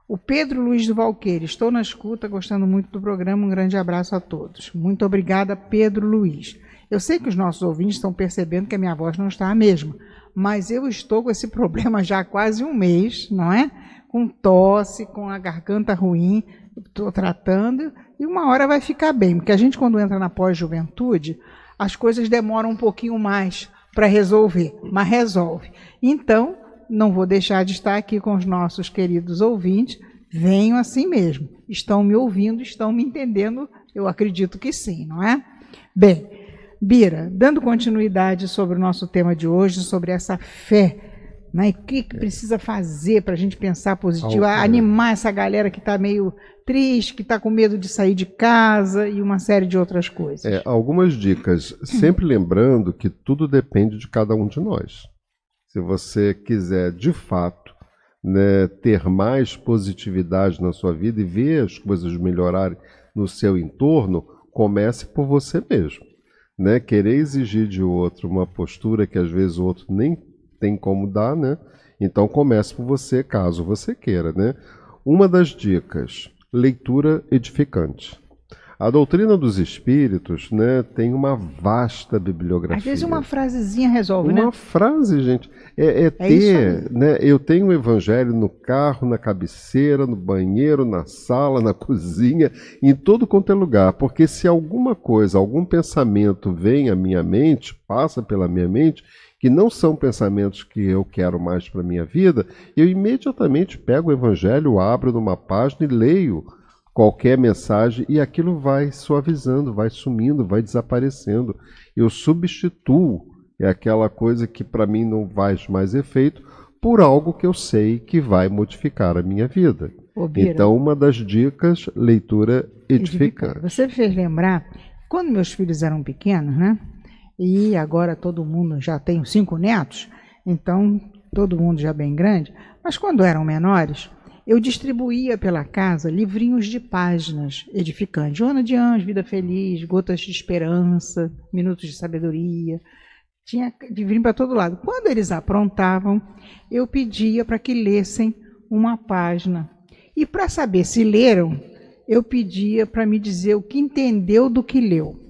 O Pedro Luiz do Valqueiro, estou na escuta, gostando muito do programa. Um grande abraço a todos. Muito obrigada, Pedro Luiz. Eu sei que os nossos ouvintes estão percebendo que a minha voz não está a mesma, mas eu estou com esse problema já há quase um mês, não é? Com tosse, com a garganta ruim, estou tratando, e uma hora vai ficar bem. Porque a gente, quando entra na pós-juventude, as coisas demoram um pouquinho mais para resolver, mas resolve. Então, não vou deixar de estar aqui com os nossos queridos ouvintes. Venham assim mesmo. Estão me ouvindo, estão me entendendo? Eu acredito que sim, não é? Bem, Bira, dando continuidade sobre o nosso tema de hoje, sobre essa fé né? o que, que precisa fazer para a gente pensar positivo, né? animar essa galera que está meio triste, que está com medo de sair de casa e uma série de outras coisas. É, algumas dicas, sempre lembrando que tudo depende de cada um de nós. Se você quiser, de fato, né, ter mais positividade na sua vida e ver as coisas melhorarem no seu entorno, comece por você mesmo. Né? Querer exigir de outro uma postura que às vezes o outro nem tem como dar, né? Então comece por você, caso você queira, né? Uma das dicas, leitura edificante. A doutrina dos espíritos, né, tem uma vasta bibliografia. Às vezes uma frasezinha resolve, uma né? Uma frase, gente. É, é, é ter, né? Eu tenho o evangelho no carro, na cabeceira, no banheiro, na sala, na cozinha, em todo quanto é lugar. Porque se alguma coisa, algum pensamento vem à minha mente, passa pela minha mente, que não são pensamentos que eu quero mais para minha vida, eu imediatamente pego o evangelho, abro numa página e leio qualquer mensagem e aquilo vai suavizando, vai sumindo, vai desaparecendo. Eu substituo é aquela coisa que para mim não faz mais efeito por algo que eu sei que vai modificar a minha vida. então, uma das dicas, leitura edificante. edificante. Você fez lembrar, quando meus filhos eram pequenos, né? e agora todo mundo já tem cinco netos, então todo mundo já bem grande, mas quando eram menores, eu distribuía pela casa livrinhos de páginas edificantes. Joana de Anjos, Vida Feliz, Gotas de Esperança, Minutos de Sabedoria. Tinha livrinho para todo lado. Quando eles aprontavam, eu pedia para que lessem uma página. E para saber se leram, eu pedia para me dizer o que entendeu do que leu.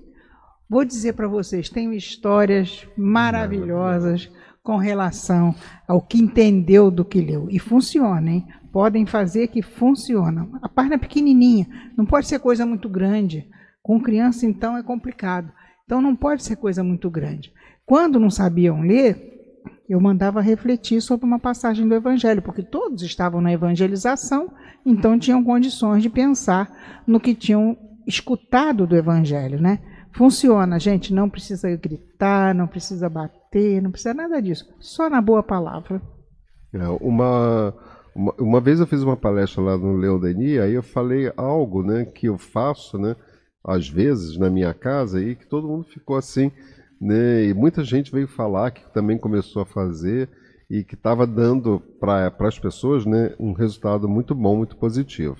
Vou dizer para vocês, tenho histórias maravilhosas com relação ao que entendeu do que leu. E funciona, hein? Podem fazer que funciona. A página é pequenininha, não pode ser coisa muito grande. Com criança, então, é complicado. Então, não pode ser coisa muito grande. Quando não sabiam ler, eu mandava refletir sobre uma passagem do Evangelho, porque todos estavam na evangelização, então tinham condições de pensar no que tinham escutado do Evangelho, né? Funciona, gente. Não precisa gritar, não precisa bater, não precisa nada disso. Só na boa palavra. É, uma, uma, uma, vez eu fiz uma palestra lá no Leão Denis, aí eu falei algo né, que eu faço, né, às vezes, na minha casa, e que todo mundo ficou assim. Né, e muita gente veio falar que também começou a fazer e que estava dando para as pessoas né, um resultado muito bom, muito positivo.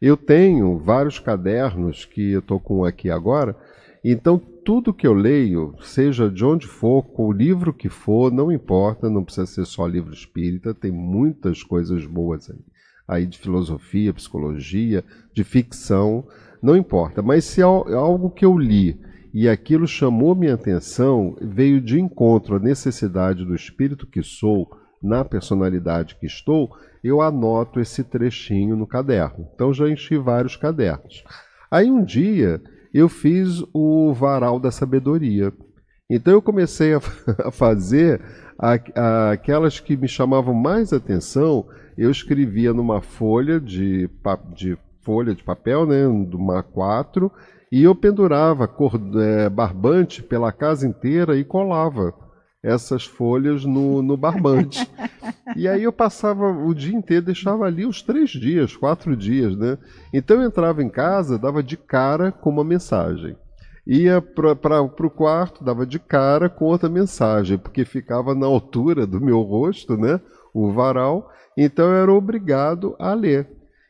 Eu tenho vários cadernos que eu estou com aqui agora, então, tudo que eu leio, seja de onde for, com o livro que for, não importa, não precisa ser só livro espírita, tem muitas coisas boas aí, aí de filosofia, psicologia, de ficção, não importa. Mas se é algo que eu li e aquilo chamou minha atenção, veio de encontro à necessidade do espírito que sou, na personalidade que estou, eu anoto esse trechinho no caderno. Então já enchi vários cadernos. Aí um dia eu fiz o varal da sabedoria. Então eu comecei a, a fazer a, a, aquelas que me chamavam mais atenção, eu escrevia numa folha de, de folha de papel, né, do A4, e eu pendurava é, barbante pela casa inteira e colava essas folhas no, no barbante. e aí eu passava o dia inteiro, deixava ali os três dias, quatro dias, né? Então eu entrava em casa, dava de cara com uma mensagem. Ia para o quarto, dava de cara com outra mensagem, porque ficava na altura do meu rosto, né? O varal. Então eu era obrigado a ler.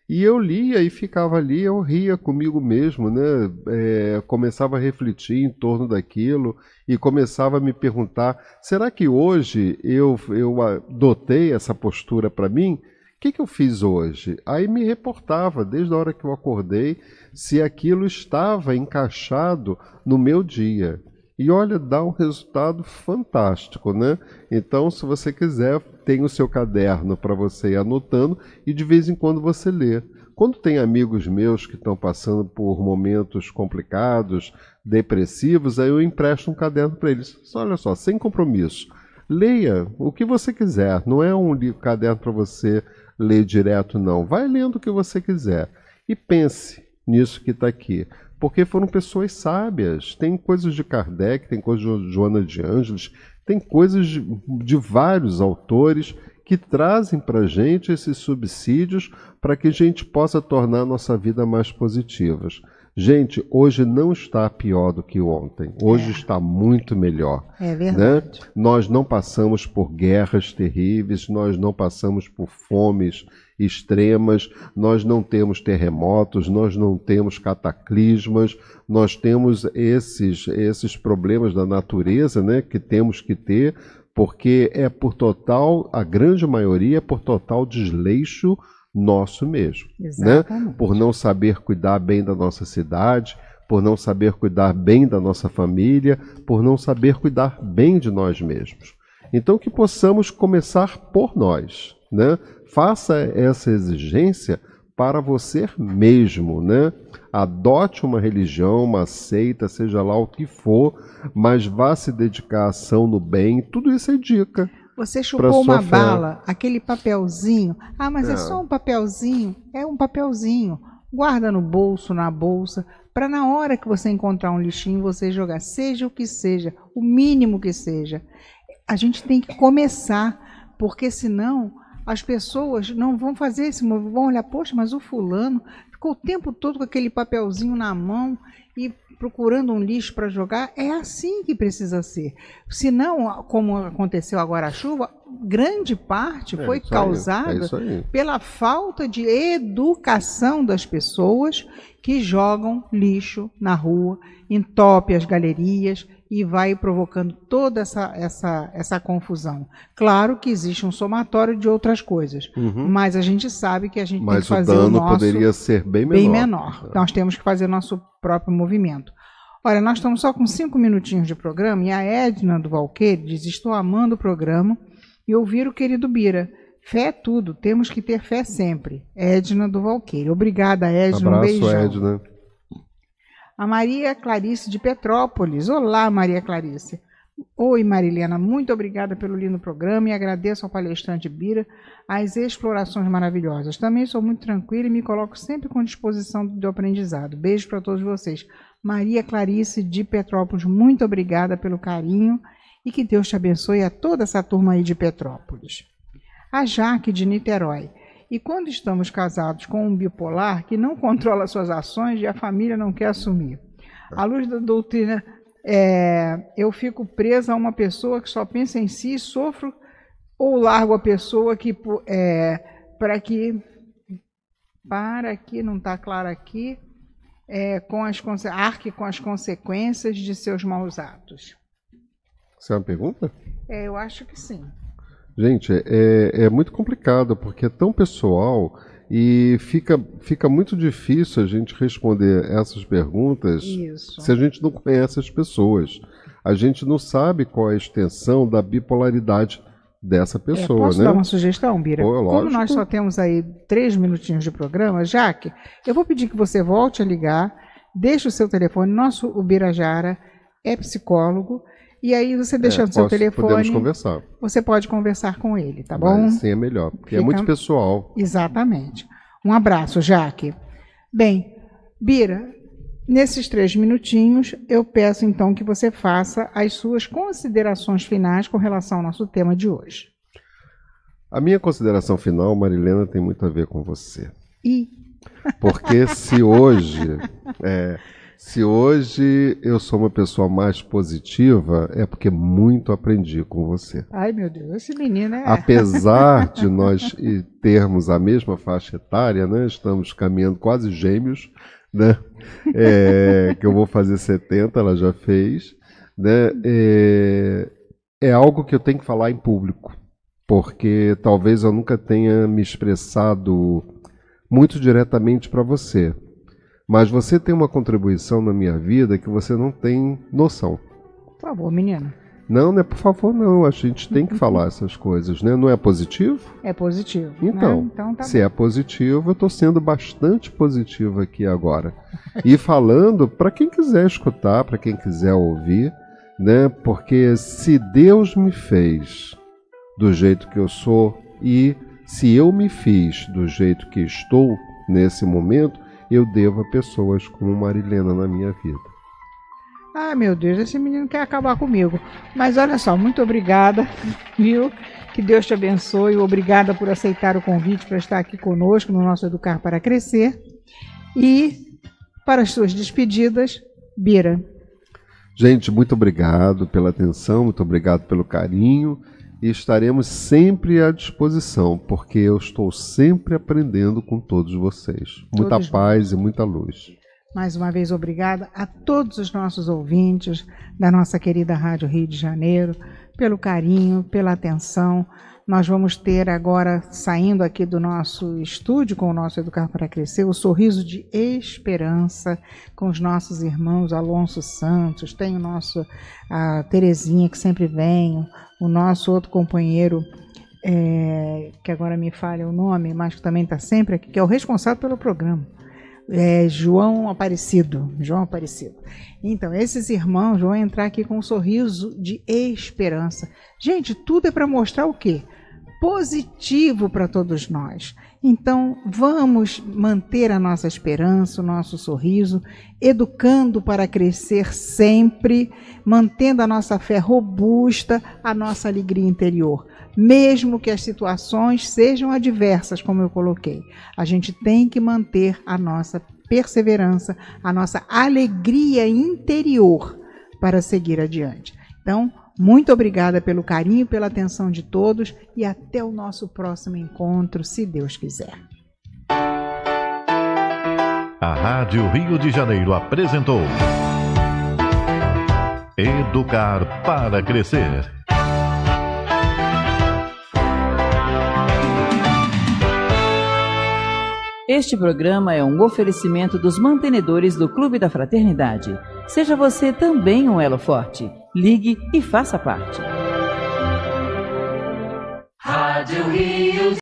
E eu lia e ficava ali, eu ria comigo mesmo, né? É, começava a refletir em torno daquilo e começava a me perguntar: será que hoje eu, eu adotei essa postura para mim? O que, que eu fiz hoje? Aí me reportava, desde a hora que eu acordei, se aquilo estava encaixado no meu dia. E olha, dá um resultado fantástico, né? Então, se você quiser, tem o seu caderno para você ir anotando e de vez em quando você lê. Quando tem amigos meus que estão passando por momentos complicados, depressivos, aí eu empresto um caderno para eles. Só, olha só, sem compromisso. Leia o que você quiser. Não é um caderno para você ler direto, não. Vai lendo o que você quiser. E pense nisso que está aqui porque foram pessoas sábias. Tem coisas de Kardec, tem coisas de Joana de Ângeles, tem coisas de, de vários autores que trazem para a gente esses subsídios para que a gente possa tornar a nossa vida mais positiva. Gente, hoje não está pior do que ontem. Hoje é. está muito melhor. É né? verdade. Né? Nós não passamos por guerras terríveis, nós não passamos por fomes extremas, nós não temos terremotos, nós não temos cataclismas, nós temos esses, esses problemas da natureza né, que temos que ter, porque é por total, a grande maioria é por total desleixo nosso mesmo, né? por não saber cuidar bem da nossa cidade, por não saber cuidar bem da nossa família, por não saber cuidar bem de nós mesmos. Então, que possamos começar por nós, né? Faça essa exigência para você mesmo, né? Adote uma religião, uma seita, seja lá o que for, mas vá se dedicar à ação no bem. Tudo isso é dica. Você chupou uma fé. bala, aquele papelzinho. Ah, mas é. é só um papelzinho. É um papelzinho. Guarda no bolso, na bolsa, para na hora que você encontrar um lixinho, você jogar, seja o que seja, o mínimo que seja. A gente tem que começar, porque senão as pessoas não vão fazer esse movimento, vão olhar, poxa, mas o fulano ficou o tempo todo com aquele papelzinho na mão e procurando um lixo para jogar. É assim que precisa ser. Se não, como aconteceu agora a chuva, grande parte é, foi causada aí, é pela falta de educação das pessoas que jogam lixo na rua, entope as galerias, e vai provocando toda essa, essa, essa confusão. Claro que existe um somatório de outras coisas, uhum. mas a gente sabe que a gente mas tem que fazer o dano o nosso poderia ser bem menor. Bem menor. É. Então, nós temos que fazer nosso próprio movimento. Olha, nós estamos só com cinco minutinhos de programa e a Edna do Valqueiro diz: Estou amando o programa e ouvir o querido Bira. Fé é tudo, temos que ter fé sempre. Edna do Valqueiro. Obrigada, Edna. Abraço, um beijão. Edna. A Maria Clarice de Petrópolis. Olá, Maria Clarice. Oi, Marilena, muito obrigada pelo lindo programa e agradeço ao palestrante Bira as explorações maravilhosas. Também sou muito tranquila e me coloco sempre com disposição do aprendizado. Beijo para todos vocês. Maria Clarice de Petrópolis, muito obrigada pelo carinho e que Deus te abençoe a toda essa turma aí de Petrópolis. A Jaque de Niterói. E quando estamos casados com um bipolar que não controla suas ações e a família não quer assumir? À luz da doutrina, é, eu fico presa a uma pessoa que só pensa em si e sofro ou largo a pessoa que é, para que para que não está claro aqui é, com as arque com as consequências de seus maus atos. Isso é uma pergunta? É, eu acho que sim. Gente, é, é, é muito complicado porque é tão pessoal e fica, fica muito difícil a gente responder essas perguntas Isso. se a gente não conhece as pessoas. A gente não sabe qual é a extensão da bipolaridade dessa é, pessoa. É, posso né? dar uma sugestão, Bira? Pô, é Como nós só temos aí três minutinhos de programa, Jaque, eu vou pedir que você volte a ligar, deixe o seu telefone. Nosso Ubirajara é psicólogo e aí você deixando é, seu telefone. Podemos conversar. Você pode conversar com ele, tá bom? Mas, sim, é melhor, porque é Fica... é muito pessoal. Exatamente. Um abraço, Jaque. Bem, Bira, nesses três minutinhos, eu peço então que você faça as suas considerações finais com relação ao nosso tema de hoje. A minha consideração final, Marilena, tem muito a ver com você. E? Porque se hoje. É, se hoje eu sou uma pessoa mais positiva, é porque muito aprendi com você. Ai, meu Deus, esse menino é. Apesar de nós termos a mesma faixa etária, né? Estamos caminhando quase gêmeos, né? É, que eu vou fazer 70, ela já fez, né? É, é algo que eu tenho que falar em público, porque talvez eu nunca tenha me expressado muito diretamente para você. Mas você tem uma contribuição na minha vida que você não tem noção. Por favor, menina. Não, não é por favor, não. A gente tem que falar essas coisas, né? Não é positivo? É positivo. Né? Então, né? então tá se é positivo, eu estou sendo bastante positivo aqui agora. e falando para quem quiser escutar, para quem quiser ouvir, né? Porque se Deus me fez do jeito que eu sou e se eu me fiz do jeito que estou nesse momento, eu devo a pessoas como Marilena na minha vida. Ah, meu Deus, esse menino quer acabar comigo. Mas olha só, muito obrigada, viu? Que Deus te abençoe. Obrigada por aceitar o convite para estar aqui conosco no nosso Educar para Crescer. E para as suas despedidas, Bira. Gente, muito obrigado pela atenção, muito obrigado pelo carinho e estaremos sempre à disposição, porque eu estou sempre aprendendo com todos vocês. Todos muita juntos. paz e muita luz. Mais uma vez, obrigada a todos os nossos ouvintes da nossa querida Rádio Rio de Janeiro, pelo carinho, pela atenção. Nós vamos ter agora, saindo aqui do nosso estúdio com o nosso Educar para Crescer, o sorriso de esperança com os nossos irmãos Alonso Santos, tem o nosso a Terezinha que sempre vem, o nosso outro companheiro é, que agora me falha o nome, mas que também está sempre aqui, que é o responsável pelo programa. É, João Aparecido, João Aparecido. Então, esses irmãos vão entrar aqui com um sorriso de esperança. Gente, tudo é para mostrar o quê? positivo para todos nós. Então, vamos manter a nossa esperança, o nosso sorriso, educando para crescer sempre, mantendo a nossa fé robusta, a nossa alegria interior. Mesmo que as situações sejam adversas, como eu coloquei, a gente tem que manter a nossa perseverança, a nossa alegria interior para seguir adiante. Então, muito obrigada pelo carinho, pela atenção de todos e até o nosso próximo encontro, se Deus quiser. A Rádio Rio de Janeiro apresentou Educar para Crescer. Este programa é um oferecimento dos mantenedores do Clube da Fraternidade Seja você também um elo forte. Ligue e faça parte. Rádio Rio